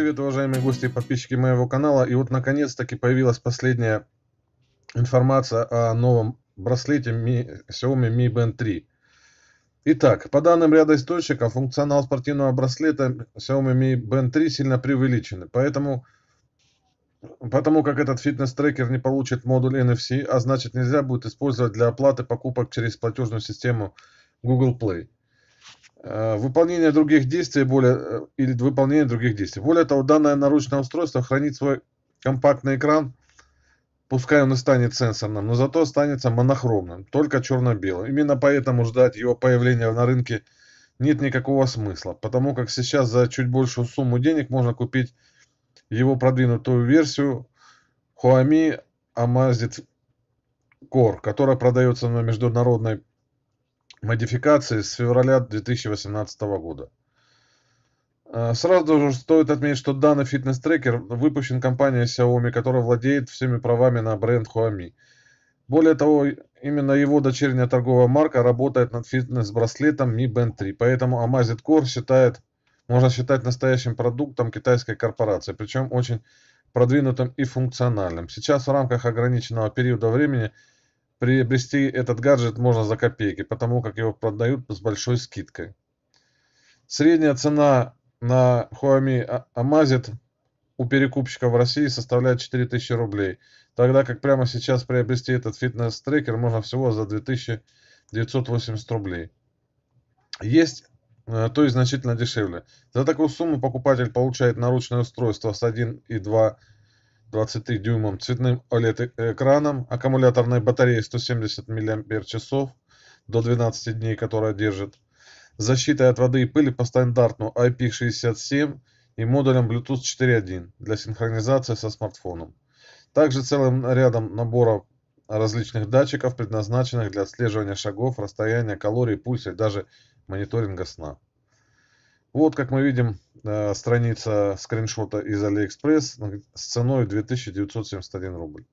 привет, уважаемые гости и подписчики моего канала. И вот наконец-таки появилась последняя информация о новом браслете Mi, Xiaomi Mi Band 3. Итак, по данным ряда источников, функционал спортивного браслета Xiaomi Mi Band 3 сильно преувеличен. Поэтому, потому как этот фитнес-трекер не получит модуль NFC, а значит нельзя будет использовать для оплаты покупок через платежную систему Google Play. Э, выполнение других действий более, э, или выполнение других действий. Более того, данное наручное устройство хранит свой компактный экран, пускай он и станет сенсорным, но зато останется монохромным, только черно-белым. Именно поэтому ждать его появления на рынке нет никакого смысла, потому как сейчас за чуть большую сумму денег можно купить его продвинутую версию Huawei Amazfit Core, которая продается на международной модификации с февраля 2018 года. Э, сразу же стоит отметить, что данный фитнес-трекер выпущен компанией Xiaomi, которая владеет всеми правами на бренд Huami. Более того, именно его дочерняя торговая марка работает над фитнес-браслетом Mi Band 3, поэтому Amazit Core считает, можно считать настоящим продуктом китайской корпорации, причем очень продвинутым и функциональным. Сейчас в рамках ограниченного периода времени – Приобрести этот гаджет можно за копейки, потому как его продают с большой скидкой. Средняя цена на Huami а, Amazit у перекупщика в России составляет 4000 рублей, тогда как прямо сейчас приобрести этот фитнес-трекер можно всего за 2980 рублей. Есть э, то есть значительно дешевле. За такую сумму покупатель получает наручное устройство с 1,2 20 дюймом цветным OLED-экраном, аккумуляторной батареей 170 мАч до 12 дней, которая держит, защитой от воды и пыли по стандарту IP67 и модулем Bluetooth 4.1 для синхронизации со смартфоном. Также целым рядом наборов различных датчиков, предназначенных для отслеживания шагов, расстояния, калорий, пульса и даже мониторинга сна. Вот, как мы видим, э, страница скриншота из AliExpress с ценой 2971 рубль.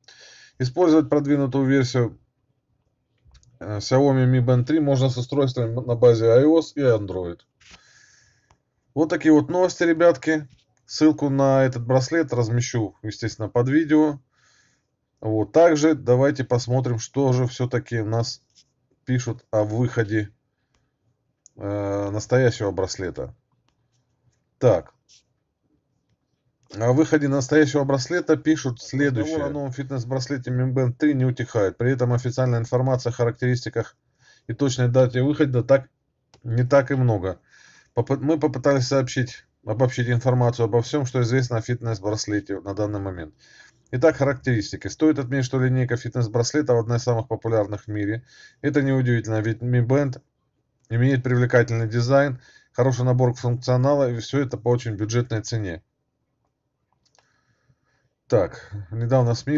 Использовать продвинутую версию э, Xiaomi Mi Band 3 можно с устройствами на базе iOS и Android. Вот такие вот новости, ребятки. Ссылку на этот браслет размещу, естественно, под видео. Вот также давайте посмотрим, что же все-таки нас пишут о выходе э, настоящего браслета. Так. О выходе настоящего браслета пишут следующее. Разговор о новом фитнес-браслете MinBand 3 не утихает. При этом официальная информация о характеристиках и точной дате выхода так, не так и много. Мы попытались сообщить, обобщить информацию обо всем, что известно о фитнес-браслете на данный момент. Итак, характеристики. Стоит отметить, что линейка фитнес-браслетов одна из самых популярных в мире. Это неудивительно, ведь Mi Band имеет привлекательный дизайн хороший набор функционала, и все это по очень бюджетной цене. Так, недавно СМИ...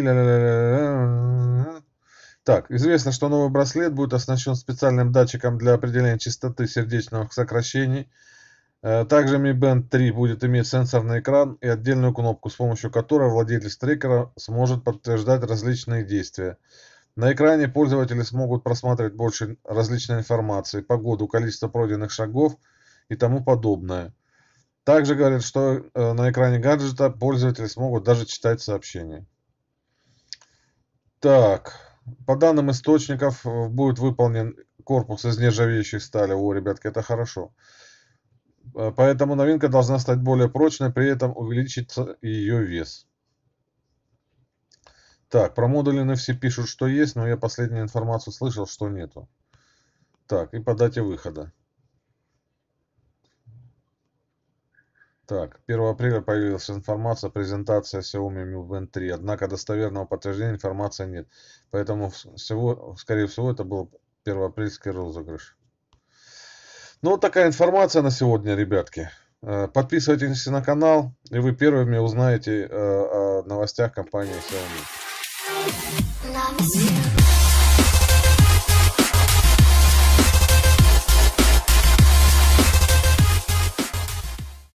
так, известно, что новый браслет будет оснащен специальным датчиком для определения частоты сердечных сокращений. Э, также Mi Band 3 будет иметь сенсорный экран и отдельную кнопку, с помощью которой владелец трекера сможет подтверждать различные действия. На экране пользователи смогут просматривать больше различной информации, погоду, количество пройденных шагов – и тому подобное. Также говорят, что э, на экране гаджета пользователи смогут даже читать сообщения. Так, по данным источников, э, будет выполнен корпус из нержавеющей стали. О, ребятки, это хорошо. Э, поэтому новинка должна стать более прочной, при этом увеличится ее вес. Так, про модули NFC пишут, что есть, но я последнюю информацию слышал, что нету. Так, и по дате выхода. Так, 1 апреля появилась информация о презентации Xiaomi Mi Band 3, однако достоверного подтверждения информации нет. Поэтому, всего, скорее всего, это был первоапрельский розыгрыш. Ну, вот такая информация на сегодня, ребятки. Э, подписывайтесь на канал, и вы первыми узнаете э, о новостях компании Xiaomi.